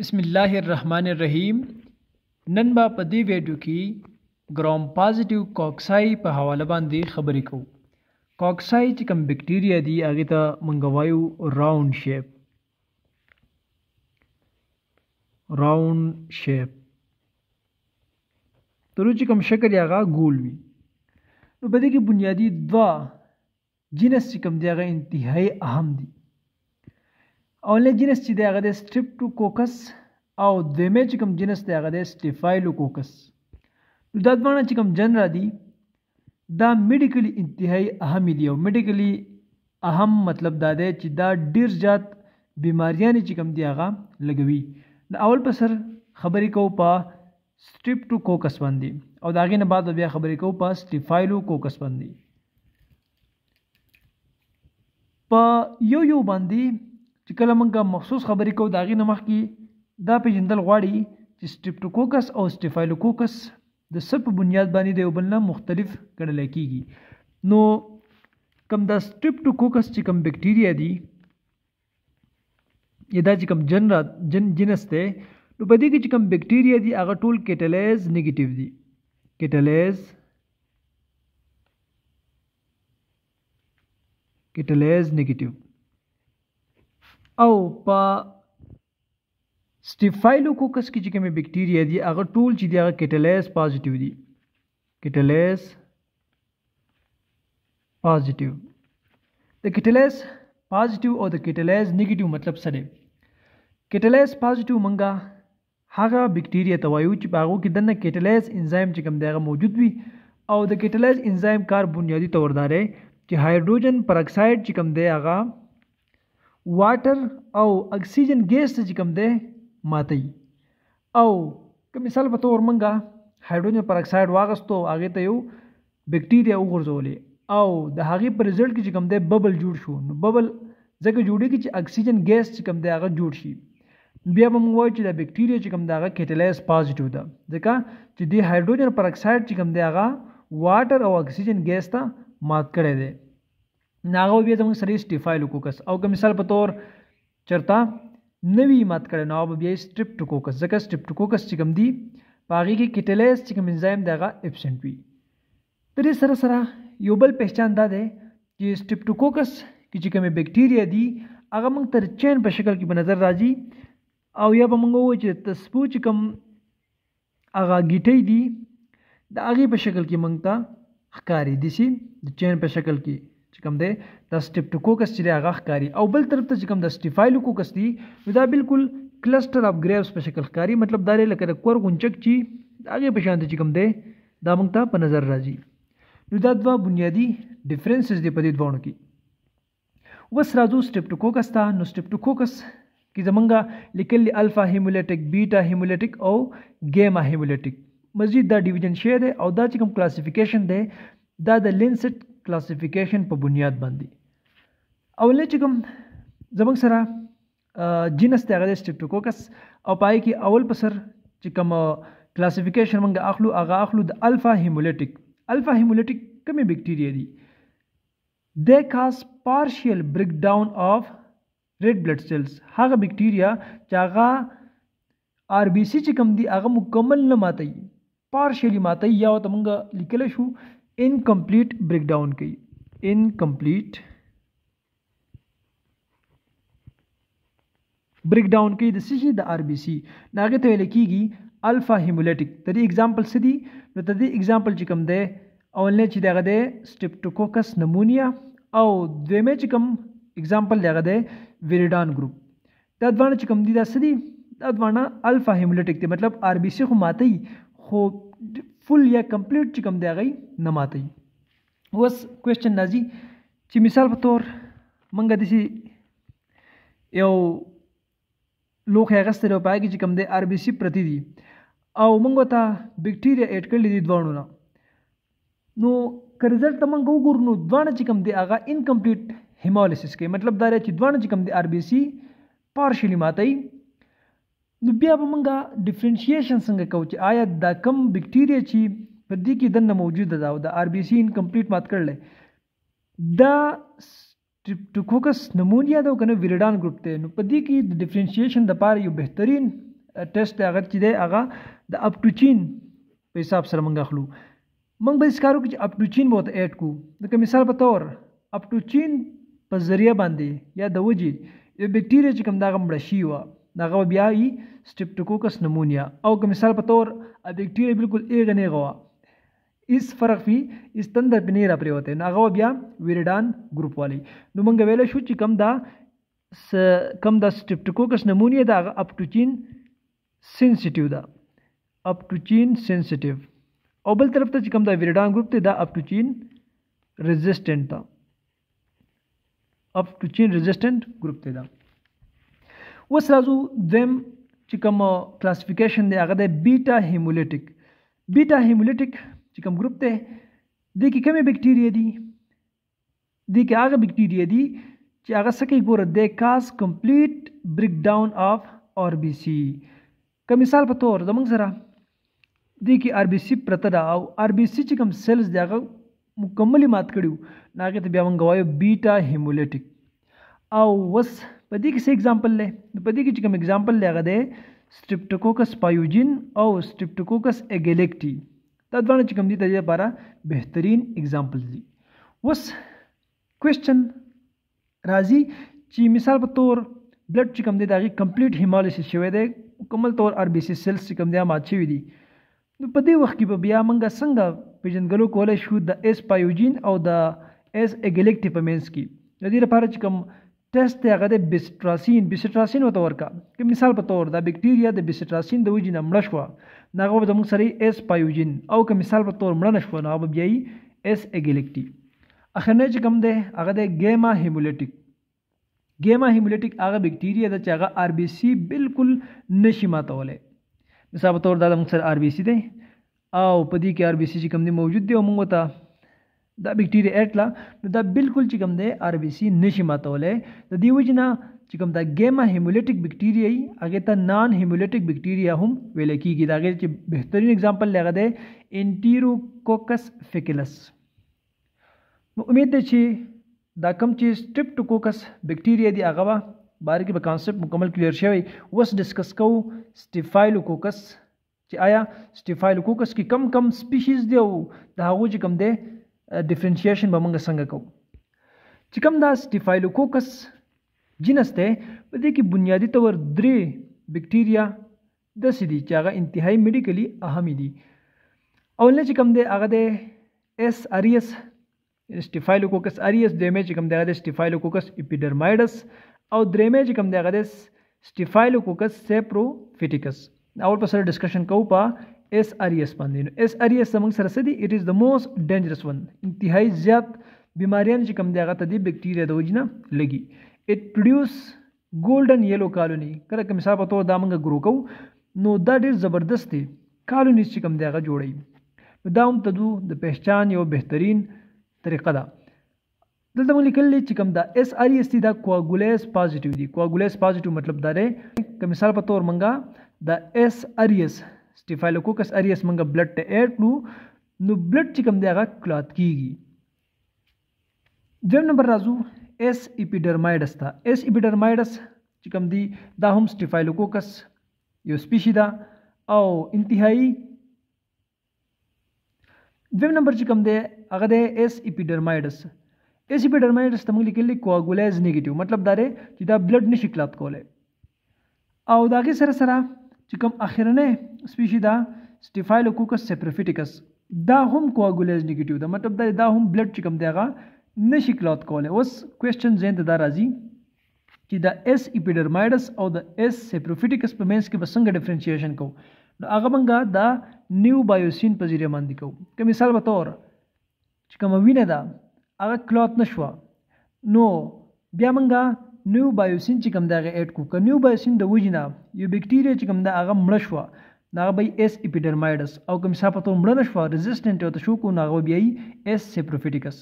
بسم الله الرحمن الرحیم نن به په دې ویډیو کې ګرام پازټیو کوکسای په حواله باندې خبرې کوو کوکسای چې کوم بکټیریا دی هغه ته مونږ وایو راوند شیپ راوند شیپ تر چې کوم شکل یې هغه ګول وي نو په دې کې بنیادی دوا جنس چې کوم دی هغه انتهایی اهم دی اولنی جنس چې دی هغه د سټریپټوکوکس او دویمه چې کوم جنس دی هغه د سټیفایلوکوکس نو دا دواړه چې کوم جن را دي دا میډیکلی انتهایی اهم دي او میډیکلی اهم مطلب دا دی چې دا ډیر زیات بیماریان چې کوم دی هغه لګوي د اول په سر خبرې کوو په سټریپټوکوکس باندې او دا غي نه بعد بیا خبرې کوو په سټیفایلوکوکس باندې په یو یو باندې چې کله موږ مخصوص خبرې کوو د هغې نه مخکې دا پیژندل غواړي چې سټریپټوکوکس او سټیفایلوکوکس د څه په بنیاد باندې د یو بل نه مختلف ګڼلی کیږي نو کم دا سټریپټوکوکس چې کوم بیکټیریا دي یا دا چې کوم جن را جن جنس دی نو په دې کې چې کوم بیکټیریا دي هغه ټول کیټلیز نیگیټیو دي کیټلیز کیټلیز نیگیټیو او په سټیفایلوکوکس کې چې کومه بیکټیریا دي هغه ټول چې دی هغه کیټلیز پازټیو دي کیټلیز پازټیو د کیټلیز پازټیو او د کیټلیز نیگیټیو مطلب څه دی کیټلیز پازټیو منګه هغه بیکټیریا توایو چې باغو کې دنه کیټلیز انزایم چې کوم دی هغه موجود وي او د کیټلیز انزایم کار بنیادی طور دارې چې هایدروجن پر اکساید چې کوم دی هغه واټر او اکسیجن ګیس ته چې کوم دی ماتي او که مثال په تور منګه هایدروجن پر اکساید واغستو هغه ته یو بکټیریا وګرځولې او د هغې پر رزلټ کې چې کوم دی ببل جوړ شو نو ببل ځکه جوړېږي چې اکسیجن ګیس چې کوم دی هغه جوړ شي بیا به موږ وایو چې دا بکټیریا چې کوم دی هغه کیټلایز پازیټیو ده ځکه چې د هایدروجن پر اکساید چې کوم دی هغه واټر او اکسیجن ګیس ته مات کړی دی ناغه بیا زموږ سره سټیفایلوکوکس او که مثال په تور چرته نوی مات کړي نو بیا سټریپټوکوکس ځکه سټریپټوکوکس چې کوم دی په هغه کې کیټلیز چې کوم انزایم دغه ابسنت وي تر سره سره یو بل پہچان دا دی چې سټریپټوکوکس کې چې کوم بیکټیریا دی هغه موږ تر چین په شکل کې په نظر راځي او یا به موږ وایو چې تسپو چې کوم هغه گیټي دی د هغه په شکل کې موږ ته ښکاری دي چې د چین په شکل کې چې کوم دی دا سټیپټوکوکس چې هغه ښکاری او بل طرف ته چې کوم د سټیفایلوکوکس دی نو دا بالکل کلسټر اف ګریوز په شکل ښکاری مطلب دا لري لکه د کور غونچک چې هغه په شان چې کوم دی دا موږ ته په نظر راځي نو دا دوه بنیادی ډیفرنسز دي په دې دوه کې وس راځو سټیپټوکوکس ته نو سټیپټوکوکس کې زمونږه لیکل الفا هیمولیټک بیټا هیمولیټک او ګیما هیمولیټک مزید دا ډیویژن شی دی او دا چې کوم کلاسیفیکیشن دی دا د لینسټ کلاسیفیکیشن په بنیاد باندې اولنی چې کوم زموږ سره جینس ته غوډه سټیپټوکوکس او پای کې اول په سر چې کوم کلاسیفیکیشن موږ اخلو هغه اخلو د الفا هیمولیټک الفا هیمولیټک کومې بیکټیریا دي they cause partial breakdown of red blood cells هغه بکټیریا چې هغه آر بی سی چې کوم دی هغه مکمل نه ماتي پارشلی ماتي یا ته مونږ لیکل شو incomplete breakdown कही incomplete breakdown کوي د سشي د ار بي سي ناغه ته لیکيږي الفا هیمولیټک د دې example څه دي نو د دې example چې کوم ده اولنه چې دغه ده سټیپټوکوکس نمونیا او دویمه چې کوم example دغه ده ویریډان ګروپ دا دوانه چې کوم دي دا څه دي دا دوانه الفا هیمولیټک دي مطلب ار بي سي خو ماتي خو فل یا کمپلیټ چې کوم دی هغه نه ماتي اوس کوېشن راځي چې مثال په تور مونږ دسی یو لوخه غستر او پای کې چې کوم دی آر بي سي پرتی دي او مونږ ته بیکټیریا اډ کړل دي دوانو نه نو که رزلټ مونږ وګورو نو دوانه چې کوم دی هغه انکمپلیټ هیمولیسس کوي مطلب دا دی چې دوانه چې کوم دی آر بي سي پارشلی ماتي نو بیا به مونږه ډیفرینشیشن څنګه کوو چې آیا دا کم بکټیریا چې په دې کې دنه موجوده ده او د آر بي سي انکمپلیټ مات کړل دا ټوکوکس نمونیا ده کنه ویریډان ګروپ ته نو په دې کې د ډیفرینشیشن د پاره یو بهترین ټیسټ هغه چې دی هغه د اپ ټو چین په حساب سره مونږ اخلو مونږ به اسکارو کې اپ ټو چین بوت اډ کو د مثال په تور اپ ټو چین په ذریعہ باندې یا د وجې یو بکټیریا چې کوم دا غمړ شي و دغه بیا ای سټریپټوکوکس نمونیا او که مثال په تور ا بیکټیریا بالکل ایغه نه غوا اس فرق فی اس تندر په نیره پریوته ناغه بیا ویریډان ګروپ والی نو مونږ ویل شو چې کم دا کم دا سټریپټوکوکس نمونیا دا اپټوچین سینسټیو دا اپټوچین سینسټیو او بل طرف ته چې کم دا ویریډان ګروپ ته دا اپټوچین resistant تا اپټوچین resistant ګروپ ته دا اوس راځو دیم چې کوم کلاسفیکیشن دی هغه د بیټا هیمولیټک بیټا هیمولیټک چې کوم ګروپ دی د کې کومه بیکټیریا دي د کې هغه بیکټیریا دي چې هغه سکه ګوره د کاز کمپلیټ بریک ډاون اف ار بی سی که مثال په تور زمونږ سره د کې ار بی سی پرته ده او ار بی سی چې کوم سیلز دی هغه مکملې مات کړیو ناګه ته بیا مونږ وایو بیټا هیمولیټک او وس په دې کې څه اگزامپل لې په دې کې چې کوم اگزامپل لې هغه دی سټریپټوکوکس پایوجین او سټریپټوکوکس اګلیکټي دا دواړه چې کوم دي د دې لپاره بهترین اگزامپل دي اوس کوېشن راځي چې مثال په تور بلډ چې کوم دی دا غي کمپلیټ هیمالیسس شوی دی مکمل تور ار بي سي سیلز چې کوم دی مات شوی دي نو په دې وخت کې به بیا موږ څنګه پیژنګلو کولای شو د اس پایوجین او د اس اګلیکټي په مینس کې د دې لپاره چې کوم ټیسټ دی هغه د بیسټراسین بیسټراسین ورته ورکا که مثال په تور دا بکټیریا د بیسټراسین د وجې نه مړه شوه نو هغه به زموږ سره ایس پایوجین او که مثال په تور مړه نه شوه نو هغه به بیا ایس اګلیکټي اخرنی چې کوم دی هغه د ګیما هیمولیټک ګیما هیمولیټک هغه بکټیریا ده چې هغه آر بی سی بالکل نشي ماتولی مثال په تور دا زموږ سره آر بی سی دی او په دې کې آر بی سی چې کوم دی موجود دی او موږ ته دا بکټیریا اټلا نو دا بالکل چې کوم دی آر بي سي نشي ماتولای د دې وجنه چې کوم دا ګیما هیمولیټک بکټیریا ای هغه ته نان هیمولیټک بکټیریا هم ویل کیږي دا غیر چې بهترین اگزامپل لغه دی انټیروکوکس فیکلس نو امید ده چې دا کوم چې سټریپټوکوکس بکټیریا دی هغه باره کې به کانسپټ مکمل کلیر شوی وس ډسکس کوو سټیفایلوکوکس چې آیا سټیفایلوکوکس کې کم کم سپیشیز دی او د هغه چې کم دی differentiation बमंग संग को चिकमदास डिफाइलोकोकस जीनस ते बदे की बुनियादी तौर द्रे बैक्टीरिया द सिदी चागा इंतहाई मेडिकली अहम दी और ने चिकम दे आगा दे S aureus staphylococcus aureus damage चिकम दे दे स्टिफाइलोकोकस इपिडर्माइडस और द्रेमेज चिकम दे दे स्टिफाइलोकोकस सेप्रोफिटिकस और पर सर डिस्कशन कहूँ पा ایس اریس باندې نو ایس اریس زموږ سره څه دی اټ از د موست ډینجرس ون انتهایی زیات بیماریان چې کوم دی هغه ته د بیکټیریا د وجنه لګي اټ پروډوس ګولډن یلو کالونی کله کوم حساب ته دا موږ ګرو کو نو دا ډیر زبردست دی کالونی چې کوم دی هغه جوړي نو دا هم تدو د پہچان یو بهترین طریقه ده دلته موږ لیکل چې کوم دا اس ار اس تی دا کوګولیس پوزټیو دی کوګولیس پوزټیو مطلب دا دی کوم مثال په تور منګه دا اس ار اس سټیفالوکوکس اریس موږ بلډ ته ایډ کړو نو بلډ چې کوم دی هغه کلات کیږي دویم نمبر راځو اس ایپیډرمایډس ته اس ایپیډرمایډس چې کوم دی دا هم سټیفالوکوکس یو سپیشي ده او انتهایی دویم نمبر چې کوم دی هغه دی ایس ایپیډرمایډس ایس ایپیډرمایډس ته موږ لیکلي کوګولایز نیگیټیو مطلب دا دی چې دا بلډ نشي کلات کولای او د هغې سره سره چې کوم اخرنه سپیشي دا سټیفایلوکوکس سپریفیټیکس دا هم کوګولیز نیگیټیو ده مطلب دا دا هم بلډ چې کوم دی هغه نشي کلات کوله اوس کوېشن ځین ته دا راځي چې دا اس ایپیډرمایډس او دا اس سپریفیټیکس په مینس کې به څنګه ډیفرنشیشن کوو نو هغه مونږه دا نیو بایوسین په ذریعہ باندې کوو که مثال به تور چې کوم وینه ده هغه کلات نشوه نو بیا مونږه نیو بایوسین چې کوم دا اډ کو ک نیو بایوسین د وجنا یو بیکټیریا چې کوم دا هغه مړ شو دا به اس اپیډرمایډس او کوم څه په تو مړ نشو ريزिस्टنت او تشو کو ناغو بیای اس سپروفیټیکس